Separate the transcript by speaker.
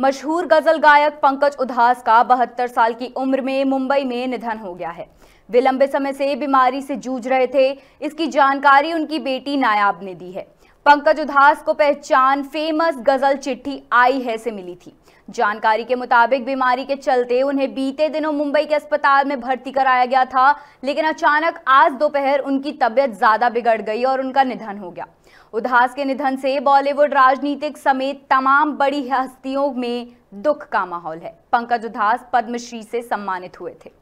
Speaker 1: मशहूर गजल गायक पंकज उधास का बहत्तर साल की उम्र में मुंबई में निधन हो गया है वे लंबे समय से बीमारी से जूझ रहे थे इसकी जानकारी उनकी बेटी नायाब ने दी है पंकज उधास को पहचान फेमस गजल चिट्ठी आई है से मिली थी जानकारी के मुताबिक बीमारी के चलते उन्हें बीते दिनों मुंबई के अस्पताल में भर्ती कराया गया था लेकिन अचानक आज दोपहर उनकी तबियत ज्यादा बिगड़ गई और उनका निधन हो गया उधास के निधन से बॉलीवुड राजनीतिक समेत तमाम बड़ी हस्तियों में दुख का माहौल है पंकज उधास पद्मश्री से सम्मानित हुए थे